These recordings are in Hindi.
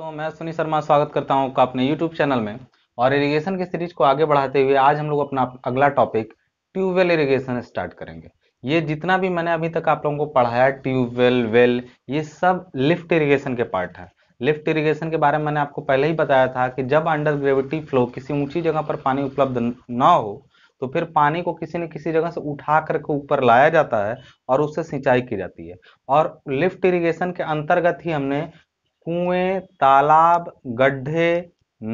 दोस्तों मैं सुनी शर्मा स्वागत करता हूं आपका अपने YouTube चैनल में और इरिगेशन की सीरीज को आगे बढ़ाते हुए आज हम लोग अपना अगला टॉपिक ट्यूबवेल इरिगेशन स्टार्ट करेंगे ये जितना भी मैंने अभी तक आप लोगों को पढ़ाया ट्यूबवेल वेल ये सब लिफ्ट इरिगेशन के पार्ट है लिफ्ट इरिगेशन के बारे में मैंने आपको पहले ही बताया था कि जब अंडर ग्रेविटी फ्लो किसी ऊंची जगह पर पानी उपलब्ध न हो तो फिर पानी को किसी न किसी जगह से उठा करके ऊपर लाया जाता है और उससे सिंचाई की जाती है और लिफ्ट इरिगेशन के अंतर्गत ही हमने कुएं तालाब गड्ढे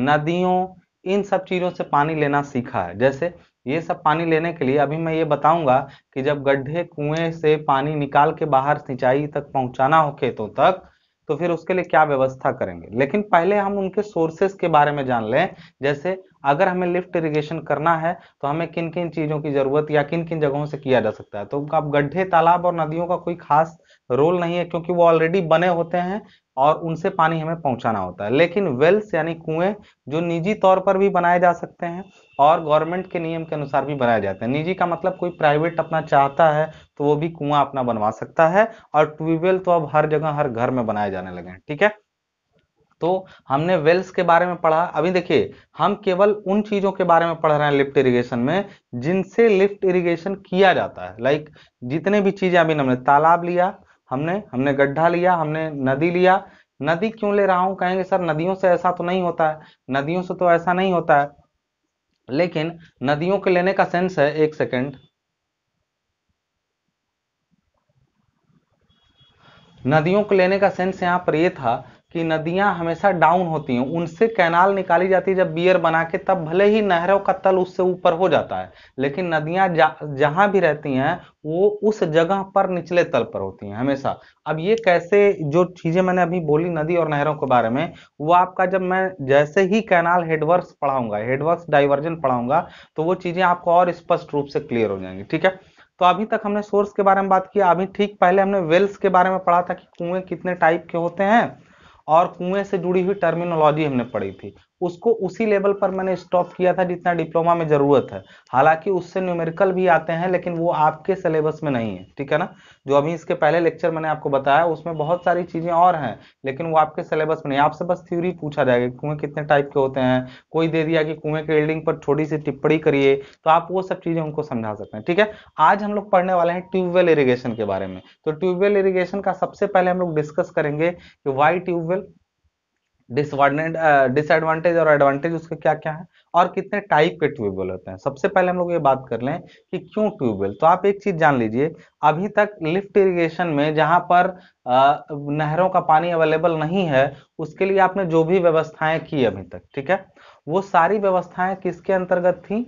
नदियों इन सब चीज़ों से पानी लेना सीखा है जैसे ये सब पानी लेने के लिए अभी मैं ये बताऊंगा कि जब गड्ढे कुएं से पानी निकाल के बाहर सिंचाई तक पहुंचाना हो खेतों तक तो फिर उसके लिए क्या व्यवस्था करेंगे लेकिन पहले हम उनके सोर्सेस के बारे में जान लें जैसे अगर हमें लिफ्ट इरिगेशन करना है तो हमें किन किन चीज़ों की ज़रूरत या किन किन जगहों से किया जा सकता है तो आप गड्ढे तालाब और नदियों का कोई खास रोल नहीं है क्योंकि वो ऑलरेडी बने होते हैं और उनसे पानी हमें पहुंचाना होता है लेकिन वेल्स यानी कुएं जो निजी तौर पर भी बनाए जा सकते हैं और गवर्नमेंट के नियम के अनुसार भी बनाए जाते हैं निजी का मतलब कोई प्राइवेट अपना चाहता है तो वो भी कुआं अपना बनवा सकता है और ट्यूबवेल तो अब हर जगह हर घर में बनाए जाने लगे हैं ठीक है तो हमने वेल्स के बारे में पढ़ा अभी देखिए हम केवल उन चीजों के बारे में पढ़ रहे हैं लिफ्ट इरिगेशन में जिनसे लिफ्ट इरिगेशन किया जाता है लाइक जितने भी चीजें अभी हमने तालाब लिया हमने हमने गड्ढा लिया हमने नदी लिया नदी क्यों ले रहा हूं कहेंगे सर नदियों से ऐसा तो नहीं होता है नदियों से तो ऐसा नहीं होता है लेकिन नदियों के लेने का सेंस है एक सेकेंड नदियों को लेने का सेंस यहां पर यह था कि नदियां हमेशा डाउन होती हैं उनसे कैनाल निकाली जाती है जब बियर बना के तब भले ही नहरों का तल उससे ऊपर हो जाता है लेकिन नदियां जहां भी रहती हैं वो उस जगह पर निचले तल पर होती हैं हमेशा अब ये कैसे जो चीज़ें मैंने अभी बोली नदी और नहरों के बारे में वो आपका जब मैं जैसे ही कैनाल हेडवर्स पढ़ाऊंगा हेडवर्स डाइवर्जन पढ़ाऊंगा तो वो चीज़ें आपको और स्पष्ट रूप से क्लियर हो जाएंगी ठीक है तो अभी तक हमने सोर्स के बारे में बात किया अभी ठीक पहले हमने वेल्स के बारे में पढ़ा था कि कुएं कितने टाइप के होते हैं और कुएं से जुड़ी हुई टर्मिनोलॉजी हमने पढ़ी थी उसको उसी लेवल पर मैंने स्टॉप किया था जितना डिप्लोमा में जरूरत है हालांकि उससे न्यूमेरिकल भी आते हैं लेकिन वो आपके सिलेबस में नहीं है ठीक है ना जो अभी इसके पहले लेक्चर मैंने आपको बताया उसमें बहुत सारी चीज़ें और हैं लेकिन वो आपके सिलेबस में नहीं आपसे बस थ्योरी पूछा जाएगा कि कितने टाइप के होते हैं कोई दे दिया कि कुएं के एल्डिंग पर छोटी सी टिप्पणी करिए तो आप वो सब चीज़ें उनको समझा सकते हैं ठीक है आज हम लोग पढ़ने वाले हैं ट्यूबवेल इरीगेशन के बारे में तो ट्यूबवेल इरीगेशन का सबसे पहले हम लोग डिस्कस करेंगे कि वाई ट्यूबवेल डिसएडवांटेज और एडवांटेज उसके क्या क्या है और कितने टाइप के ट्यूबवेल होते हैं सबसे पहले हम लोग ये बात कर लें कि क्यों ट्यूबवेल तो आप एक चीज जान लीजिए अभी तक लिफ्ट इरिगेशन में जहां पर नहरों का पानी अवेलेबल नहीं है उसके लिए आपने जो भी व्यवस्थाएं की अभी तक ठीक है वो सारी व्यवस्थाएं किसके अंतर्गत थी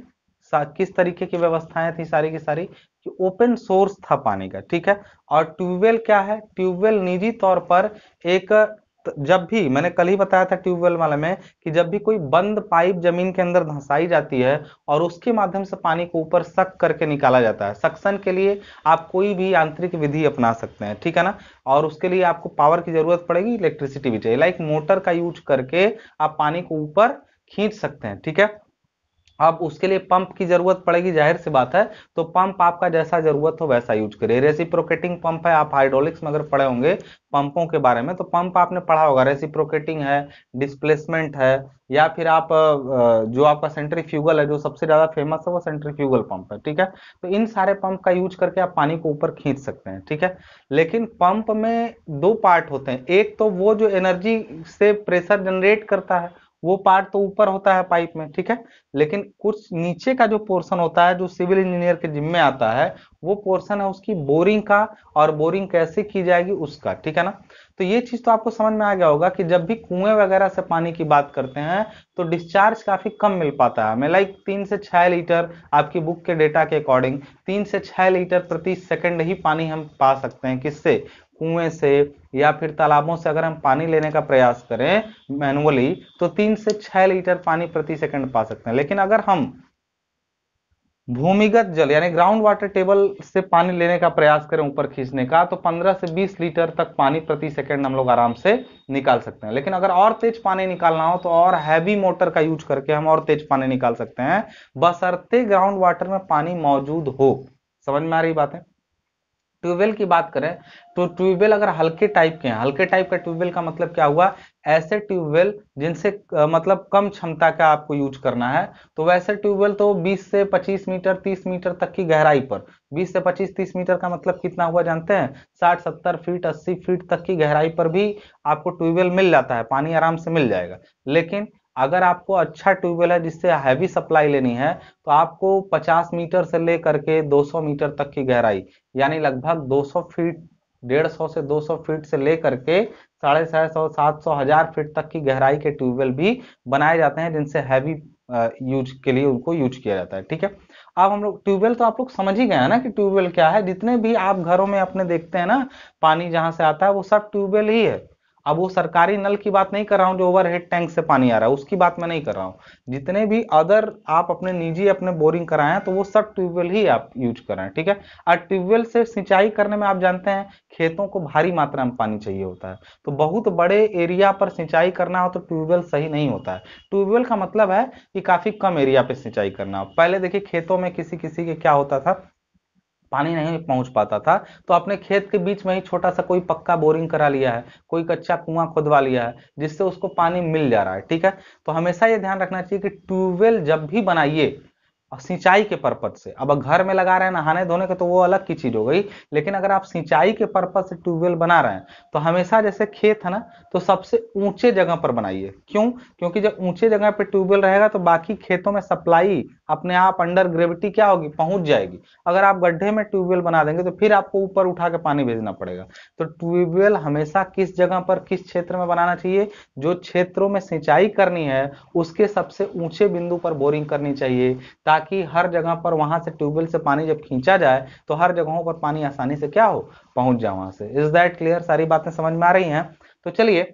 किस तरीके की व्यवस्थाएं थी सारी की सारी कि ओपन सोर्स था पानी का ठीक है और ट्यूबवेल क्या है ट्यूबवेल निजी तौर पर एक तो जब भी मैंने कल ही बताया था ट्यूबवेल वाले में कि जब भी कोई बंद पाइप जमीन के अंदर धंसाई जाती है और उसके माध्यम से पानी को ऊपर सक करके निकाला जाता है सक्शन के लिए आप कोई भी यांत्रिक विधि अपना सकते हैं ठीक है ना और उसके लिए आपको पावर की जरूरत पड़ेगी इलेक्ट्रिसिटी भी चाहिए लाइक मोटर का यूज करके आप पानी को ऊपर खींच सकते हैं ठीक है अब उसके लिए पंप की जरूरत पड़ेगी जाहिर सी बात है तो पंप आपका जैसा जरूरत हो वैसा यूज करिए रेसिप्रोकेटिंग पंप है आप हाइड्रोलिक्स में अगर पढ़े होंगे पंपों के बारे में तो पंप आपने पढ़ा होगा रेसिप्रोकेटिंग है डिस्प्लेसमेंट है या फिर आप जो आपका सेंट्रीफ्यूगल है जो सबसे ज्यादा फेमस है वो सेंट्रीफ्यूगल पंप है ठीक है तो इन सारे पंप का यूज करके आप पानी को ऊपर खींच सकते हैं ठीक है लेकिन पंप में दो पार्ट होते हैं एक तो वो जो एनर्जी से प्रेशर जनरेट करता है वो पार्ट तो ऊपर होता है पाइप में ठीक है लेकिन कुछ नीचे का जो पोर्शन होता है जो सिविल इंजीनियर के जिम्मे आता है वो पोर्शन है उसकी बोरिंग का और बोरिंग कैसे की जाएगी उसका ठीक है ना तो ये चीज तो आपको समझ में आ गया होगा कि जब भी कुएं वगैरह से पानी की बात करते हैं तो डिस्चार्ज काफी कम मिल पाता है हमें लाइक तीन से छह लीटर आपकी बुक के डेटा के अकॉर्डिंग तीन से छह लीटर प्रति सेकंड ही पानी हम पा सकते हैं किससे कुएं से या फिर तालाबों से अगर हम पानी लेने का प्रयास करें मैनुअली तो तीन से छह लीटर पानी प्रति सेकंड पा सकते हैं लेकिन अगर हम भूमिगत जल यानी ग्राउंड वाटर टेबल से पानी लेने का प्रयास करें ऊपर खींचने का तो 15 से 20 लीटर तक पानी प्रति सेकंड हम लोग आराम से निकाल सकते हैं लेकिन अगर और तेज पानी निकालना हो तो और हैवी मोटर का यूज करके हम और तेज पानी निकाल सकते हैं बसरते ग्राउंड वाटर में पानी मौजूद हो समझ में आ रही बात है ट्यूबवेल की बात करें तो ट्यूबवेल अगर हल्के टाइप के हैं हल्के टाइप का ट्यूबवेल का मतलब क्या हुआ ऐसे ट्यूबवेल जिनसे मतलब कम क्षमता का आपको यूज करना है तो वैसे ट्यूबवेल तो 20 से 25 मीटर 30 मीटर तक की गहराई पर 20 से 25 30 मीटर का मतलब कितना हुआ जानते हैं 60 70 फीट 80 फीट तक की गहराई पर भी आपको ट्यूबवेल मिल जाता है पानी आराम से मिल जाएगा लेकिन अगर आपको अच्छा ट्यूबवेल है जिससे हैवी सप्लाई लेनी है तो आपको 50 मीटर से लेकर के 200 मीटर तक की गहराई यानी लगभग 200 फीट 150 से 200 फीट से लेकर के साढ़े छह सौ सात सौ हजार फीट तक की गहराई के ट्यूबवेल भी बनाए जाते हैं जिनसे हैवी यूज के लिए उनको यूज किया जाता है ठीक है अब हम लोग ट्यूबवेल तो आप लोग समझ ही गए हैं ना कि ट्यूबवेल क्या है जितने भी आप घरों में अपने देखते हैं ना पानी जहाँ से आता है वो सब ट्यूबवेल ही है अब वो सरकारी नल की बात नहीं कर रहा हूँ जो ओवरहेड टैंक से पानी आ रहा है उसकी बात मैं नहीं कर रहा हूँ जितने भी अदर आप अपने निजी अपने बोरिंग कराएं तो वो सब ट्यूबवेल ही आप यूज कराएं ठीक है और ट्यूबवेल से सिंचाई करने में आप जानते हैं खेतों को भारी मात्रा में पानी चाहिए होता है तो बहुत बड़े एरिया पर सिंचाई करना हो तो ट्यूबवेल सही नहीं होता है ट्यूबवेल का मतलब है कि काफी कम एरिया पर सिंचाई करना हो पहले देखिए खेतों में किसी किसी के क्या होता था पानी नहीं पहुंच पाता था तो अपने खेत के बीच में ही छोटा सा कोई पक्का बोरिंग करा लिया है कोई कच्चा कुआं खुदवा लिया है जिससे उसको पानी मिल जा रहा है ठीक है तो हमेशा ये ध्यान रखना चाहिए कि ट्यूबवेल जब भी बनाइए और सिंचाई के पर्पज से अब घर में लगा रहे हैं नहाने धोने का तो वो अलग की चीज हो गई लेकिन अगर आप सिंचाई के पर्पज से ट्यूबवेल बना रहे हैं तो हमेशा जैसे खेत है ना तो सबसे ऊंचे जगह पर बनाइए क्यों क्योंकि जब ऊंचे जगह पर ट्यूबवेल रहेगा तो बाकी खेतों में सप्लाई अपने आप अंडर ग्रेविटी क्या होगी पहुंच जाएगी अगर आप गड्ढे में ट्यूबवेल बना देंगे तो फिर आपको ऊपर उठा के पानी भेजना पड़ेगा तो ट्यूबवेल हमेशा किस जगह पर किस क्षेत्र में बनाना चाहिए जो क्षेत्रों में सिंचाई करनी है उसके सबसे ऊंचे बिंदु पर बोरिंग करनी चाहिए ताकि ताकि हर जगह पर वहां से ट्यूबवेल से पानी जब खींचा जाए तो हर जगहों पर पानी आसानी से क्या हो पहुंच जाए वहां से इज दैट क्लियर सारी बातें समझ में आ रही हैं तो चलिए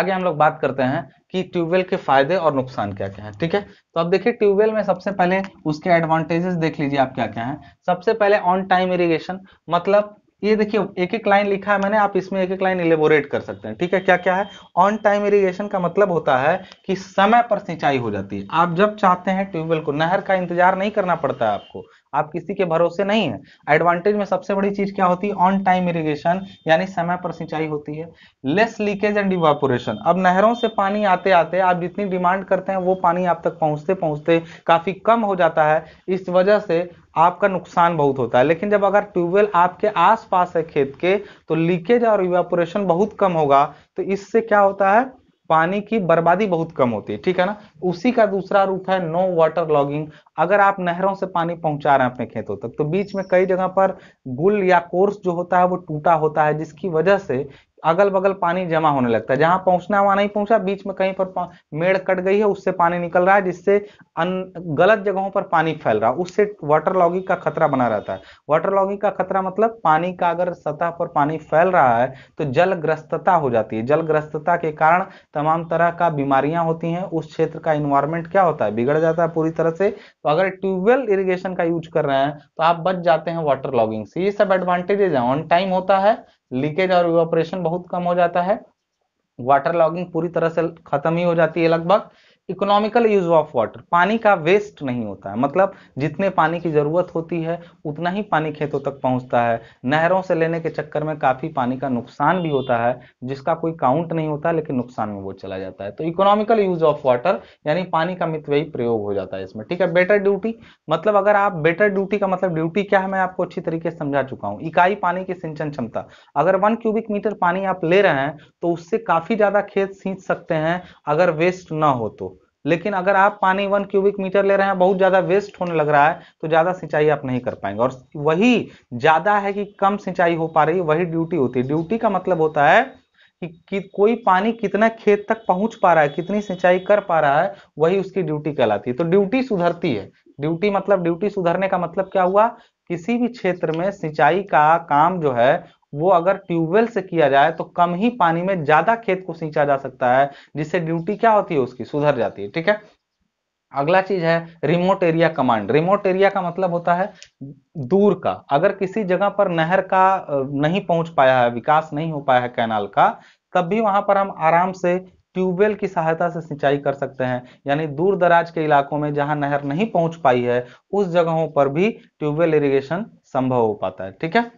आगे हम लोग बात करते हैं कि ट्यूबवेल के फायदे और नुकसान क्या क्या हैं ठीक है तो अब देखिए ट्यूबवेल में सबसे पहले उसके एडवांटेजेस देख लीजिए आप क्या क्या हैं सबसे पहले ऑन टाइम इरिगेशन मतलब ये देखिए एक एक लाइन लिखा है मैंने आप इसमें एक एक लाइन इलेबोरेट कर सकते हैं ठीक है क्या क्या है ऑन टाइम इरीगेशन का मतलब होता है कि समय पर सिंचाई हो जाती है आप जब चाहते हैं ट्यूबवेल को नहर का इंतजार नहीं करना पड़ता है आपको आप किसी के भरोसे नहीं है एडवांटेज में सबसे बड़ी चीज क्या होती है ऑन टाइम इरीगेशन यानी समय पर सिंचाई होती है लेस लीकेज एंड इवापोरेशन अब नहरों से पानी आते आते आप जितनी डिमांड करते हैं वो पानी आप तक पहुंचते पहुंचते काफी कम हो जाता है इस वजह से आपका नुकसान बहुत होता है लेकिन जब अगर ट्यूबवेल आपके आसपास है खेत के तो लीकेज और इवेपोरेशन बहुत कम होगा तो इससे क्या होता है पानी की बर्बादी बहुत कम होती है ठीक है ना उसी का दूसरा रूप है नो वाटर लॉगिंग अगर आप नहरों से पानी पहुंचा रहे हैं अपने खेतों तक तो बीच में कई जगह पर गुल या कोर्स जो होता है वो टूटा होता है जिसकी वजह से अगल बगल पानी जमा होने लगता है जहां पहुंचना वहां नहीं पहुंचा बीच में कहीं पर मेड़ कट गई है उससे पानी निकल रहा है जिससे गलत जगहों पर पानी फैल रहा है उससे वाटर लॉगिंग का खतरा बना रहता है वाटर लॉगिंग का खतरा मतलब पानी का अगर सतह पर पानी फैल रहा है तो जलग्रस्तता हो जाती है जलग्रस्तता के कारण तमाम तरह का बीमारियां होती हैं उस क्षेत्र का इन्वायरमेंट क्या होता है बिगड़ जाता है पूरी तरह से तो अगर ट्यूबवेल इरीगेशन का यूज कर रहे हैं तो आप बच जाते हैं वाटर लॉगिंग से ये सब एडवांटेजेज है ऑन टाइम होता है लीकेज और ऑपरेशन बहुत कम हो जाता है वाटर लॉगिंग पूरी तरह से खत्म ही हो जाती है लगभग इकोनॉमिकल यूज ऑफ वाटर पानी का वेस्ट नहीं होता है मतलब जितने पानी की ज़रूरत होती है उतना ही पानी खेतों तक पहुंचता है नहरों से लेने के चक्कर में काफ़ी पानी का नुकसान भी होता है जिसका कोई काउंट नहीं होता लेकिन नुकसान में वो चला जाता है तो इकोनॉमिकल यूज ऑफ वाटर यानी पानी का मितव्ययी प्रयोग हो जाता है इसमें ठीक है बेटर ड्यूटी मतलब अगर आप बेटर ड्यूटी का मतलब ड्यूटी क्या है मैं आपको अच्छी तरीके से समझा चुका हूँ इकाई पानी की सिंचन क्षमता अगर वन क्यूबिक मीटर पानी आप ले रहे हैं तो उससे काफ़ी ज़्यादा खेत सींच सकते हैं अगर वेस्ट ना हो तो लेकिन अगर आप पानी वन क्यूबिक मीटर ले रहे हैं बहुत ज्यादा वेस्ट होने लग रहा है तो ज्यादा सिंचाई आप नहीं कर पाएंगे और वही ज्यादा है कि कम सिंचाई हो पा रही है वही ड्यूटी होती है ड्यूटी का मतलब होता है कि, कि कोई पानी कितना खेत तक पहुंच पा रहा है कितनी सिंचाई कर पा रहा है वही उसकी ड्यूटी कहलाती है तो ड्यूटी सुधरती है ड्यूटी मतलब ड्यूटी सुधरने का मतलब क्या हुआ किसी भी क्षेत्र में सिंचाई का काम जो है वो अगर ट्यूबवेल से किया जाए तो कम ही पानी में ज्यादा खेत को सींचा जा सकता है जिससे ड्यूटी क्या होती है उसकी सुधर जाती है ठीक है अगला चीज है remote area command remote area का मतलब होता है दूर का अगर किसी जगह पर नहर का नहीं पहुंच पाया है विकास नहीं हो पाया है कैनाल का तब भी वहां पर हम आराम से ट्यूबवेल की सहायता से सिंचाई कर सकते हैं यानी दूर दराज के इलाकों में जहां नहर नहीं पहुंच पाई है उस जगहों पर भी ट्यूबवेल इरिगेशन संभव हो पाता है ठीक है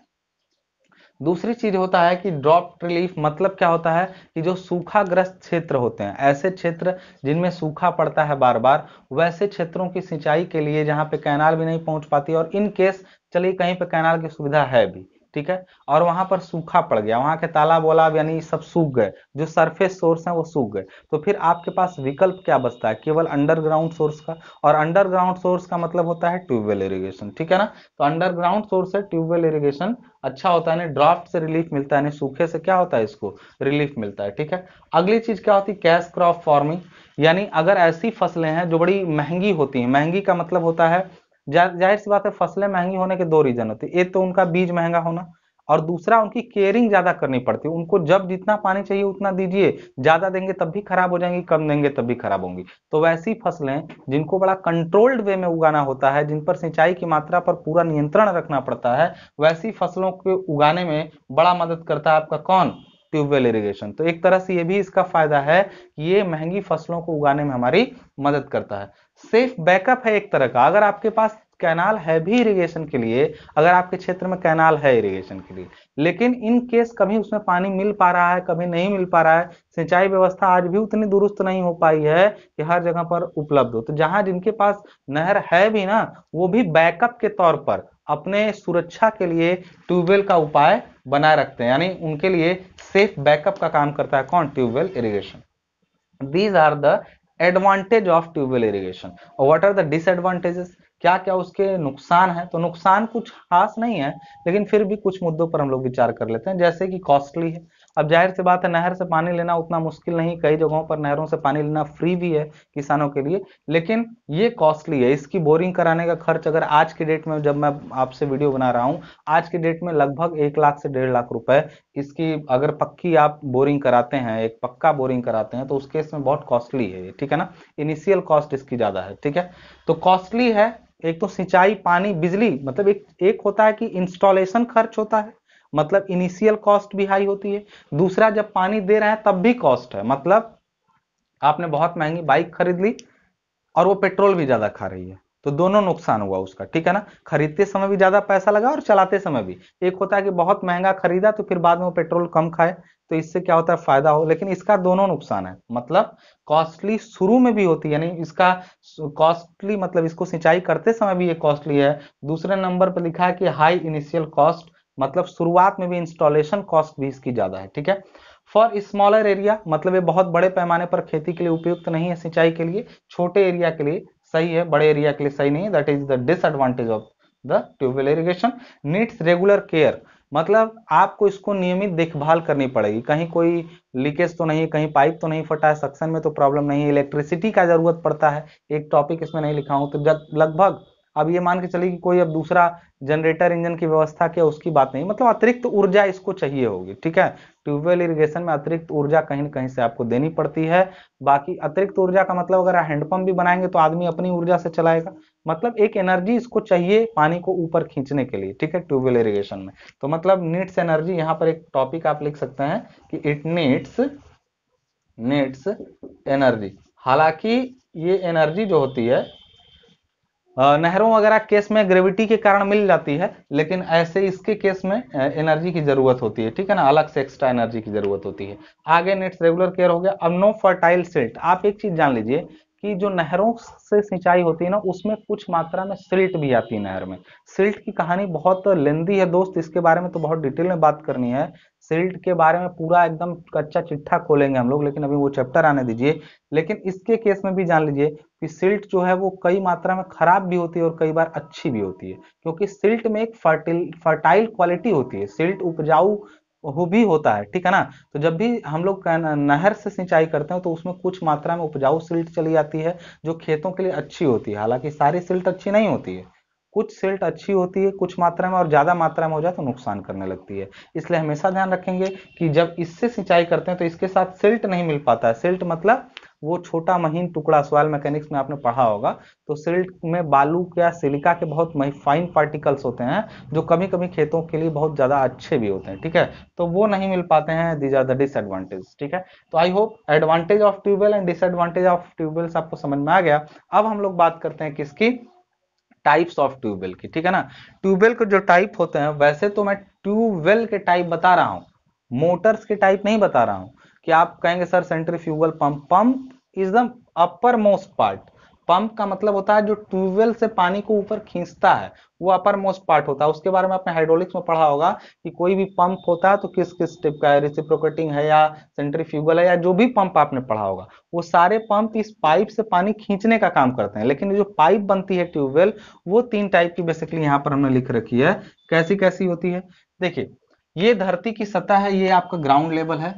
दूसरी चीज होता है कि ड्रॉप रिलीफ मतलब क्या होता है कि जो सूखाग्रस्त क्षेत्र होते हैं ऐसे क्षेत्र जिनमें सूखा पड़ता है बार बार वैसे क्षेत्रों की सिंचाई के लिए जहां पे कैनाल भी नहीं पहुंच पाती और इन केस चलिए कहीं पे कैनाल की सुविधा है भी ठीक है और वहां पर सूखा पड़ गया वहां के तालाब वालाब यानी सब सूख गए जो सरफेस सोर्स है वो सूख गए तो फिर आपके पास विकल्प क्या बचता है केवल अंडरग्राउंड सोर्स का और अंडरग्राउंड सोर्स का मतलब होता है ट्यूबवेल इरिगेशन ठीक है ना तो अंडरग्राउंड सोर्स है ट्यूबवेल इरिगेशन अच्छा होता है ड्राफ्ट से रिलीफ मिलता है सूखे से क्या होता है इसको रिलीफ मिलता है ठीक है अगली चीज क्या होती है कैश क्रॉप फार्मिंग यानी अगर ऐसी फसलें हैं जो बड़ी महंगी होती हैं महंगी का मतलब होता है जाहिर सी बात है फसलें महंगी होने के दो रीजन होते एक तो उनका बीज महंगा होना और दूसरा उनकी केयरिंग ज्यादा करनी पड़ती है उनको जब जितना पानी चाहिए उतना दीजिए ज्यादा देंगे तब भी खराब हो जाएंगी कम देंगे तब भी खराब होंगी तो वैसी फसलें जिनको बड़ा कंट्रोल्ड वे में उगाना होता है जिन पर सिंचाई की मात्रा पर पूरा नियंत्रण रखना पड़ता है वैसी फसलों के उगाने में बड़ा मदद करता है आपका कौन ट्यूबवेल इरीगेशन तो एक तरह से ये भी इसका फायदा है कि ये महंगी फसलों को उगाने में हमारी मदद करता है सेफ बैकअप है एक तरह का अगर आपके पास कैनाल है भी इरिगेशन के लिए अगर आपके क्षेत्र में कैनाल है इरिगेशन के लिए लेकिन इन केस कभी उसमें पानी मिल पा रहा है कभी नहीं मिल पा रहा है सिंचाई व्यवस्था आज भी उतनी दुरुस्त नहीं हो पाई है कि हर जगह पर उपलब्ध हो तो जहां जिनके पास नहर है भी ना वो भी बैकअप के तौर पर अपने सुरक्षा के लिए ट्यूबवेल का उपाय बनाए रखते हैं यानी उनके लिए सेफ बैकअप का काम करता है कौन tube well irrigation these are the advantage of tube well irrigation और व्हाट आर द डिसएडवांटेजेस क्या क्या उसके नुकसान है तो नुकसान कुछ खास नहीं है लेकिन फिर भी कुछ मुद्दों पर हम लोग विचार कर लेते हैं जैसे कि कॉस्टली है अब जाहिर सी बात है नहर से पानी लेना उतना मुश्किल नहीं कई जगहों पर नहरों से पानी लेना फ्री भी है किसानों के लिए लेकिन ये कॉस्टली है इसकी बोरिंग कराने का खर्च अगर आज के डेट में जब मैं आपसे वीडियो बना रहा हूँ आज के डेट में लगभग एक लाख से डेढ़ लाख रुपए इसकी अगर पक्की आप बोरिंग कराते हैं एक पक्का बोरिंग कराते हैं तो उस केस में बहुत कॉस्टली है ठीक है ना इनिशियल कॉस्ट इसकी ज्यादा है ठीक है तो कॉस्टली है एक तो सिंचाई पानी बिजली मतलब एक एक होता है कि इंस्टॉलेशन खर्च होता है मतलब इनिशियल कॉस्ट भी हाई होती है दूसरा जब पानी दे रहा है तब भी कॉस्ट है मतलब आपने बहुत महंगी बाइक खरीद ली और वो पेट्रोल भी ज्यादा खा रही है तो दोनों नुकसान हुआ उसका ठीक है ना खरीदते समय भी ज्यादा पैसा लगा और चलाते समय भी एक होता है कि बहुत महंगा खरीदा तो फिर बाद में वो पेट्रोल कम खाए तो इससे क्या होता है फायदा हो लेकिन इसका दोनों नुकसान है मतलब कॉस्टली शुरू में भी होती है यानी इसका कॉस्टली मतलब इसको सिंचाई करते समय भी ये कॉस्टली है दूसरे नंबर पर लिखा है कि हाई इनिशियल कॉस्ट मतलब शुरुआत में भी इंस्टॉलेशन कॉस्ट भी इसकी ज़्यादा है ठीक है फॉर स्मॉलर एरिया मतलब ये बहुत बड़े पैमाने पर खेती के लिए उपयुक्त नहीं है सिंचाई के लिए छोटे एरिया के लिए सही है बड़े एरिया के लिए सही नहीं है that is the disadvantage of the tube well irrigation needs regular care मतलब आपको इसको नियमित देखभाल करनी पड़ेगी कहीं कोई लीकेज तो नहीं कहीं पाइप तो नहीं फटा है सक्शन में तो प्रॉब्लम नहीं है इलेक्ट्रिसिटी का जरूरत पड़ता है एक टॉपिक इसमें नहीं लिखा हूं तो लगभग अब ये मान के चले कि कोई अब दूसरा जनरेटर इंजन की व्यवस्था किया उसकी बात नहीं मतलब अतिरिक्त ऊर्जा इसको चाहिए होगी ठीक है ट्यूबवेल इरिगेशन में अतिरिक्त ऊर्जा कहीं ना कहीं से आपको देनी पड़ती है बाकी अतिरिक्त ऊर्जा का मतलब अगर हैंडपंप भी बनाएंगे तो आदमी अपनी ऊर्जा से चलाएगा मतलब एक एनर्जी इसको चाहिए पानी को ऊपर खींचने के लिए ठीक है ट्यूबवेल इरीगेशन में तो मतलब नीट्स एनर्जी यहाँ पर एक टॉपिक आप लिख सकते हैं कि इट नीट्स नीट्स एनर्जी हालांकि ये एनर्जी जो होती है नहरों वगैरह केस में ग्रेविटी के कारण मिल जाती है लेकिन ऐसे इसके केस में एनर्जी की जरूरत होती है ठीक है ना अलग से एक्स्ट्रा एनर्जी की जरूरत होती है आगे नेट्स रेगुलर केयर हो गया अब नो फर्टाइल सिल्ट आप एक चीज जान लीजिए कि जो नहरों से सिंचाई होती है ना उसमें कुछ मात्रा में सिल्ट भी आती है नहर में सिल्ट की कहानी बहुत लेंदी है दोस्त इसके बारे में तो बहुत डिटेल में बात करनी है सिल्ट के बारे में पूरा एकदम कच्चा चिट्ठा खोलेंगे हम लोग लेकिन अभी वो चैप्टर आने दीजिए लेकिन इसके केस में भी जान लीजिए कि सिल्ट जो है वो कई मात्रा में खराब भी होती है और कई बार अच्छी भी होती है क्योंकि सिल्ट में एक फर्टिल फर्टाइल क्वालिटी होती है सिल्ट उपजाऊ वो भी होता है ठीक है ना तो जब भी हम लोग नहर से सिंचाई करते हैं तो उसमें कुछ मात्रा में उपजाऊ सिल्ट चली जाती है जो खेतों के लिए अच्छी होती है हालांकि सारी सिल्ट अच्छी नहीं होती है कुछ सिल्ट अच्छी होती है कुछ मात्रा में और ज़्यादा मात्रा में हो जाए तो नुकसान करने लगती है इसलिए हमेशा ध्यान रखेंगे कि जब इससे सिंचाई करते हैं तो इसके साथ सिल्ट नहीं मिल पाता है सिल्ट मतलब वो छोटा महीन टुकड़ा सॉयल मैकेनिक्स में आपने पढ़ा होगा तो सिल्ट में बालू या सिलिका के बहुत फाइन पार्टिकल्स होते हैं जो कभी कभी खेतों के लिए बहुत ज़्यादा अच्छे भी होते हैं ठीक है तो वो नहीं मिल पाते हैं दीज आर द डिसएडवांटेज ठीक है तो I hope advantage of tube well and disadvantage of tube wells आपको समझ में आ गया अब हम लोग बात करते हैं किसकी टाइप्स ऑफ ट्यूबवेल की ठीक है ना ट्यूबवेल के जो टाइप होते हैं वैसे तो मैं ट्यूबवेल के टाइप बता रहा हूँ मोटर्स के टाइप नहीं बता रहा हूँ कि आप कहेंगे sir centrifugal pump pump is the upper most part pump का मतलब होता है जो ट्यूबवेल से पानी को ऊपर खींचता है वो अपर मोस्ट पार्ट होता है उसके बारे में आपने हाइड्रोलिक्स में पढ़ा होगा कि कोई भी पंप होता है तो किस किस टाइप का है रिसिप्रोकेटिंग है या सेंट्रीफ्यूगल है या जो भी पंप आपने पढ़ा होगा वो सारे पंप इस पाइप से पानी खींचने का काम करते हैं लेकिन जो पाइप बनती है ट्यूबवेल वो तीन टाइप की बेसिकली यहाँ पर हमने लिख रखी है कैसी कैसी होती है देखिये ये धरती की सतह है ये आपका ग्राउंड लेवल है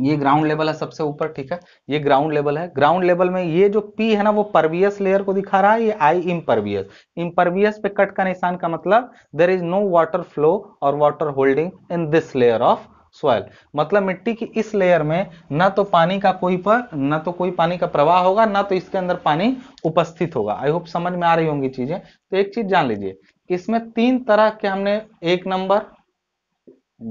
ये ग्राउंड लेवल है सबसे ऊपर ठीक है ये ग्राउंड लेवल है ग्राउंड लेवल में ये जो पी है ना वो परवियस लेयर को दिखा रहा है ये आई इम्परवियस इम्परवियस पे कट का निशान का मतलब there is no water flow और water holding in this layer of soil मतलब मिट्टी की इस लेयर में ना तो पानी का कोई पर ना तो कोई पानी का प्रवाह होगा ना तो इसके अंदर पानी उपस्थित होगा आई होप समझ में आ रही होंगी चीजें तो एक चीज जान लीजिए इसमें तीन तरह के हमने एक नंबर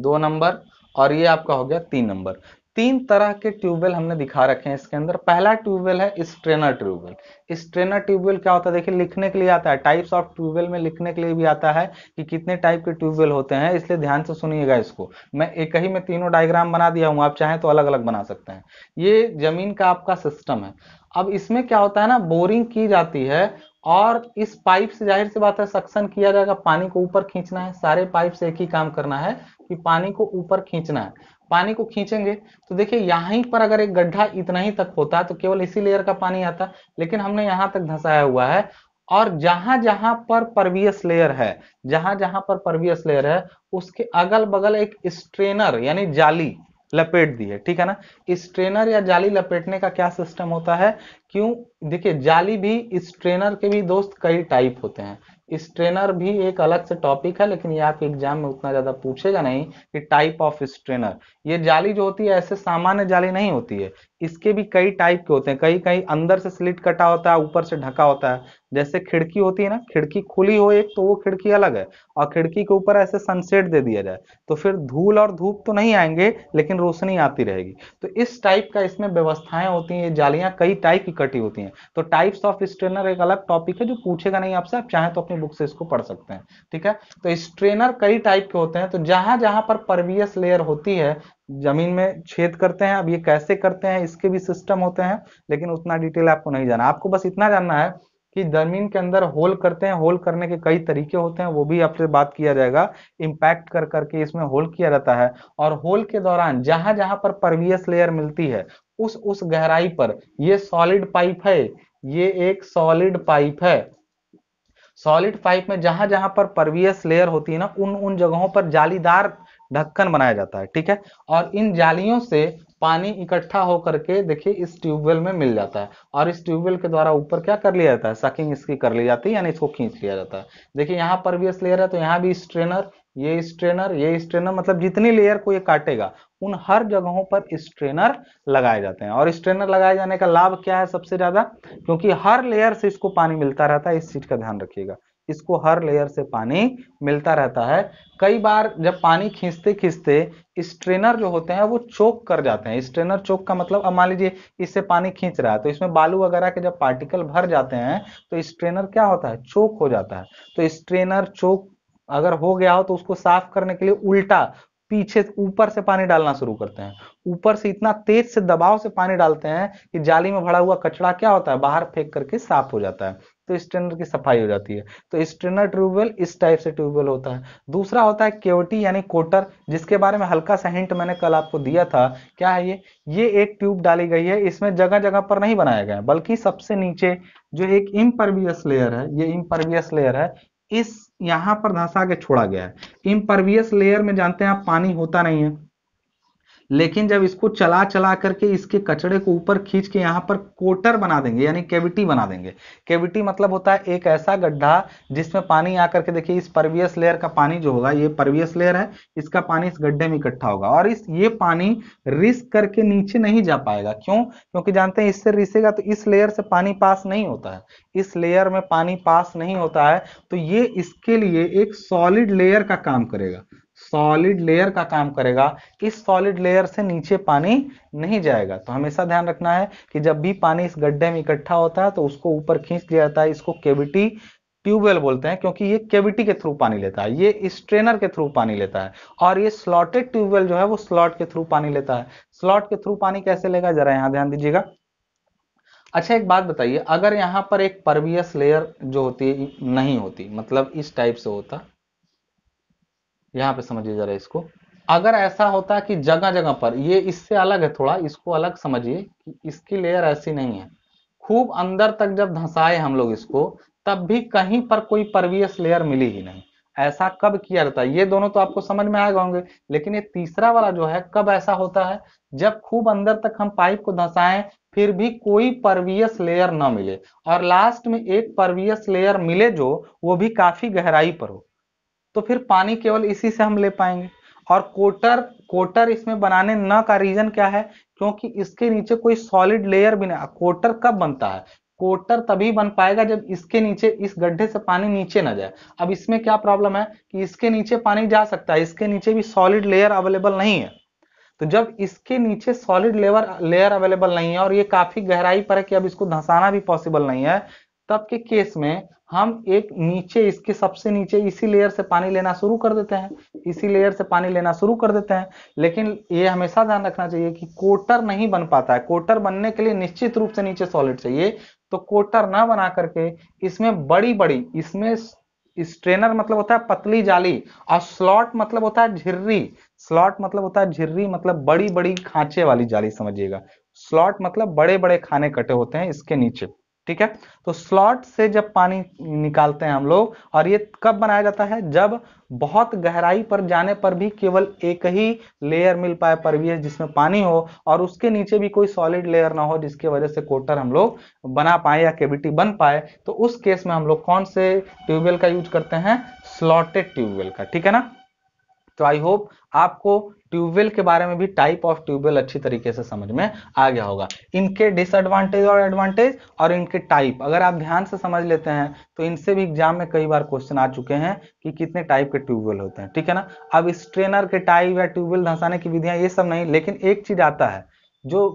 दो नंबर और ये आपका हो गया तीन नंबर तीन तरह के ट्यूबवेल हमने दिखा रखे हैं इसके अंदर पहला ट्यूबवेल है स्ट्रेनर ट्यूबवेल स्ट्रेनर ट्यूबवेल क्या होता है देखिए लिखने के लिए आता है टाइप्स ऑफ ट्यूबवेल में लिखने के लिए भी आता है कि कितने टाइप के ट्यूबवेल होते हैं इसलिए ध्यान से सुनिएगा इसको मैं एक ही में तीनों डायग्राम बना दिया हूँ आप चाहें तो अलग अलग बना सकते हैं ये जमीन का आपका सिस्टम है अब इसमें क्या होता है ना बोरिंग की जाती है और इस पाइप से जाहिर सी बात है सक्शन किया जाएगा पानी को ऊपर खींचना है सारे पाइप से एक ही काम करना है कि पानी को ऊपर खींचना है पानी को खींचेंगे तो देखिए यहाँ पर अगर एक गड्ढा इतना ही तक होता तो केवल इसी लेयर का पानी आता लेकिन हमने यहाँ तक धंसाया हुआ है और जहां जहां पर परवियस लेयर है जहां जहां पर परवियस लेयर है उसके अगल बगल एक स्ट्रेनर यानी जाली लपेट दी है ठीक है ना स्ट्रेनर या जाली लपेटने का क्या सिस्टम होता है क्यों देखिए जाली भी स्ट्रेनर के भी दोस्त कई टाइप होते हैं स्ट्रेनर भी एक अलग से टॉपिक है लेकिन ये आपके एग्जाम में उतना ज्यादा पूछेगा नहीं कि टाइप ऑफ स्ट्रेनर ये जाली जो होती है ऐसे सामान्य जाली नहीं होती है इसके भी कई टाइप के होते हैं कई कई अंदर से स्लिट कटा होता है ऊपर से ढका होता है जैसे खिड़की होती है ना खिड़की खुली हो एक तो वो खिड़की अलग है और खिड़की के ऊपर ऐसे सनसेट दे दिया जाए तो फिर धूल और धूप तो नहीं आएंगे लेकिन रोशनी आती रहेगी तो इस टाइप का इसमें व्यवस्थाएं होती हैं जालियां कई टाइप की कटी होती हैं तो टाइप्स ऑफ स्ट्रेनर एक अलग टॉपिक है जो पूछेगा नहीं आपसे आप चाहें तो अपनी बुक से इसको पढ़ सकते हैं ठीक है तो स्ट्रेनर कई टाइप के होते हैं तो जहां जहां पर परवियस लेयर होती है जमीन में छेद करते हैं अब ये कैसे करते हैं इसके भी सिस्टम होते हैं लेकिन उतना डिटेल आपको नहीं जाना आपको बस इतना जानना है कि जमीन के अंदर होल करते हैं होल करने के कई तरीके होते हैं वो भी आपसे बात किया जाएगा इंपैक्ट कर करके इसमें होल किया जाता है और होल के दौरान जहां जहां पर परवियस लेयर मिलती है उस उस गहराई पर ये सॉलिड पाइप है ये एक सॉलिड पाइप है सॉलिड पाइप में जहां जहां पर परवियस लेयर होती है ना उन उन जगहों पर जालीदार ढक्कन बनाया जाता है ठीक है और इन जालियों से पानी इकट्ठा होकर के देखिए इस ट्यूबवेल में मिल जाता है और इस ट्यूबवेल के द्वारा ऊपर क्या कर लिया जाता है सकिंग इसकी कर ली जाती है यानी इसको खींच लिया जाता है देखिए यहाँ पर भी इस लेयर है तो यहाँ भी स्ट्रेनर ये स्ट्रेनर ये स्ट्रेनर मतलब जितनी लेयर को ये काटेगा उन हर जगहों पर स्ट्रेनर लगाए जाते हैं और स्ट्रेनर लगाए जाने का लाभ क्या है सबसे ज्यादा क्योंकि हर लेयर से इसको पानी मिलता रहता है इस चीज का ध्यान रखिएगा इसको हर लेयर से पानी मिलता रहता है कई बार जब पानी खींचते खींचते स्ट्रेनर जो होते हैं वो चोक कर जाते हैं स्ट्रेनर चोक का मतलब अब मान लीजिए इससे पानी खींच रहा है तो इसमें बालू वगैरह के जब पार्टिकल भर जाते हैं तो स्ट्रेनर क्या होता है चोक हो जाता है तो स्ट्रेनर चोक अगर हो गया हो तो उसको साफ करने के लिए उल्टा पीछे ऊपर से पानी डालना शुरू करते हैं ऊपर से इतना तेज से दबाव से पानी डालते हैं कि जाली में भरा हुआ कचरा क्या होता है बाहर फेंक करके साफ हो जाता है तो स्ट्रेनर की सफाई हो जाती है तो स्ट्रेनर ट्यूबवेल इस टाइप से ट्यूबवेल होता है दूसरा होता है केवटी यानी कोटर जिसके बारे में हल्का सा हिंट मैंने कल आपको दिया था क्या है ये ये एक ट्यूब डाली गई है इसमें जगह जगह पर नहीं बनाया गया बल्कि सबसे नीचे जो एक इम्परवियस लेयर है ये इम्परवियस लेयर है इस यहां पर धंसा के छोड़ा गया है इम्परवियस लेयर में जानते हैं आप पानी होता नहीं है लेकिन जब इसको चला चला करके इसके कचड़े को ऊपर खींच के यहाँ पर कोटर बना देंगे यानी कैविटी बना देंगे कैविटी मतलब होता है एक ऐसा गड्ढा जिसमें पानी आकर के देखिए इस परवियस लेयर का पानी जो होगा ये परवियस लेयर है इसका पानी इस गड्ढे में इकट्ठा होगा और इस ये पानी रिस करके नीचे नहीं जा पाएगा क्यों क्योंकि जानते हैं इससे रिसेगा तो इस लेयर से पानी पास नहीं होता है इस लेयर में पानी पास नहीं होता है तो ये इसके लिए एक सॉलिड लेयर का काम करेगा सॉलिड लेयर का काम करेगा इस सॉलिड लेयर से नीचे पानी नहीं जाएगा तो हमेशा ध्यान रखना है कि जब भी पानी इस गड्ढे में इकट्ठा होता है तो उसको ऊपर खींच लिया जाता है इसको केविटी ट्यूबवेल बोलते हैं क्योंकि ये केविटी के थ्रू पानी लेता है ये स्ट्रेनर के थ्रू पानी लेता है और ये स्लॉटेड ट्यूबवेल जो है वो स्लॉट के थ्रू पानी लेता है स्लॉट के थ्रू पानी कैसे लेगा जरा यहाँ ध्यान दीजिएगा अच्छा एक बात बताइए अगर यहाँ पर एक परवियस लेयर जो होती है नहीं होती मतलब इस टाइप से होता यहाँ पे समझिए जरा इसको अगर ऐसा होता कि जगह जगह पर ये इससे अलग है थोड़ा इसको अलग समझिए कि इसकी लेयर ऐसी नहीं है खूब अंदर तक जब धंसाए हम लोग इसको तब भी कहीं पर कोई परवियस लेयर मिली ही नहीं ऐसा कब किया जाता है ये दोनों तो आपको समझ में आएगा होंगे लेकिन ये तीसरा वाला जो है कब ऐसा होता है जब खूब अंदर तक हम पाइप को धंसाएं फिर भी कोई परवियस लेयर ना मिले और लास्ट में एक परवियस लेयर मिले जो वो भी काफी गहराई पर हो तो फिर पानी केवल इसी से हम ले पाएंगे और कोटर कोटर इसमें बनाने न का रीजन क्या है क्योंकि इसके नीचे कोई सॉलिड लेयर भी नहीं कोटर कब बनता है कोटर तभी बन पाएगा जब इसके नीचे इस गड्ढे से पानी नीचे ना जाए अब इसमें क्या प्रॉब्लम है कि इसके नीचे पानी जा सकता है इसके नीचे भी सॉलिड लेयर अवेलेबल नहीं है तो जब इसके नीचे सॉलिड लेवर लेयर अवेलेबल नहीं है और ये काफी गहराई पर है कि अब इसको धंसाना भी पॉसिबल नहीं है तब के केस में हम एक नीचे इसके सबसे नीचे इसी लेयर से पानी लेना शुरू कर देते हैं इसी लेयर से पानी लेना शुरू कर देते हैं लेकिन ये हमेशा ध्यान रखना चाहिए कि कोटर नहीं बन पाता है कोटर बनने के लिए निश्चित रूप से नीचे सॉलिड चाहिए तो कोटर ना बना करके इसमें बड़ी बड़ी इसमें स्ट्रेनर मतलब होता है पतली जाली और स्लॉट मतलब होता है झिर्री स्लॉट मतलब होता है झिर्री मतलब बड़ी बड़ी खांचे वाली जाली समझिएगा स्लॉट मतलब बड़े बड़े खाने कटे होते हैं इसके नीचे ठीक है तो स्लॉट से जब पानी निकालते हैं हम लोग और ये कब बनाया जाता है जब बहुत गहराई पर जाने पर भी केवल एक ही लेयर मिल पाए परवीय जिसमें पानी हो और उसके नीचे भी कोई सॉलिड लेयर ना हो जिसकी वजह से कोटर हम लोग बना पाए या केविटी बन पाए तो उस केस में हम लोग कौन से ट्यूबवेल का यूज करते हैं स्लॉटेड ट्यूबवेल का ठीक है ना तो आई होप आपको ट्यूबवेल के बारे में भी टाइप ऑफ ट्यूबवेल अच्छी तरीके से समझ में आ गया होगा इनके डिसएडवांटेज और एडवांटेज और इनके टाइप अगर आप ध्यान से समझ लेते हैं तो इनसे भी एग्जाम में कई बार क्वेश्चन आ चुके हैं कि कितने टाइप के ट्यूबवेल होते हैं ठीक है ना अब स्ट्रेनर के टाइप या ट्यूबवेल धंसाने की विधियां ये सब नहीं लेकिन एक चीज आता है जो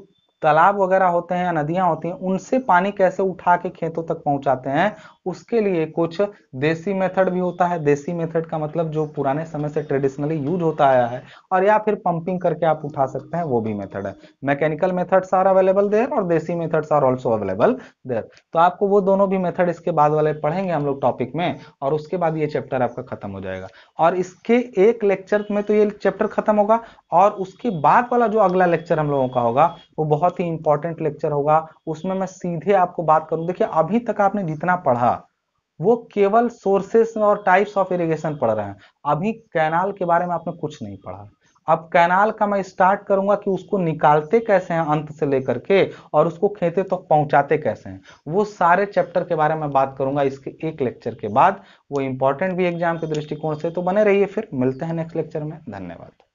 तालाब वगैरह होते हैं या नदियां होती हैं उनसे पानी कैसे उठा के खेतों तक पहुंचाते हैं उसके लिए कुछ देसी मेथड भी होता है देसी मेथड का मतलब जो पुराने समय से ट्रेडिशनली यूज होता आया है और या फिर पंपिंग करके आप उठा सकते हैं वो भी मेथड है mechanical methods are available there और देसी methods are also available there तो आपको वो दोनों भी मेथड इसके बाद वाले पढ़ेंगे हम लोग टॉपिक में और उसके बाद ये चैप्टर आपका खत्म हो जाएगा और इसके एक लेक्चर में तो ये चैप्टर खत्म होगा और उसके बाद वाला जो अगला लेक्चर हम लोगों का होगा वो बहुत बहुत ही इंपॉर्टेंट लेक्चर होगा उसमें मैं सीधे आपको बात करूं देखिए अभी तक आपने जितना पढ़ा वो केवल सोर्सेस और टाइप्स ऑफ इरिगेशन पढ़ रहे हैं अभी कैनाल के बारे में आपने कुछ नहीं पढ़ा अब कैनाल का मैं स्टार्ट करूंगा कि उसको निकालते कैसे हैं अंत से लेकर के और उसको खेते तक तो पहुंचाते कैसे हैं वो सारे चैप्टर के बारे में बात करूंगा इसके एक लेक्चर के बाद वो इंपॉर्टेंट भी एग्जाम के दृष्टिकोण से तो बने रहिए फिर मिलते हैं नेक्स्ट लेक्चर में धन्यवाद